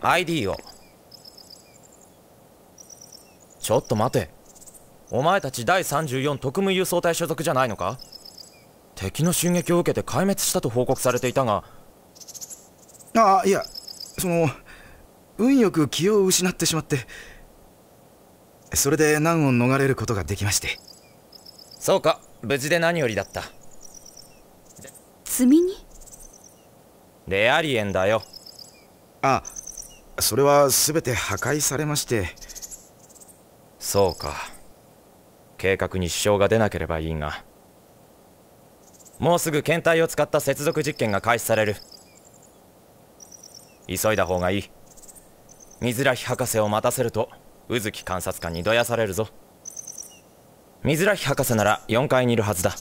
ID をちょっと待てお前たち第34特務輸送隊所属じゃないのか敵の襲撃を受けて壊滅したと報告されていたがああいやその運よく気を失ってしまってそれで難を逃れることができましてそうか無事で何よりだった積みにレアリエンだよああそれは全て破壊されましてそうか計画に支障が出なければいいがもうすぐ検体を使った接続実験が開始される急いだ方がいい水良博士を待たせると宇月監察官にどやされるぞ水良博士なら4階にいるはずだ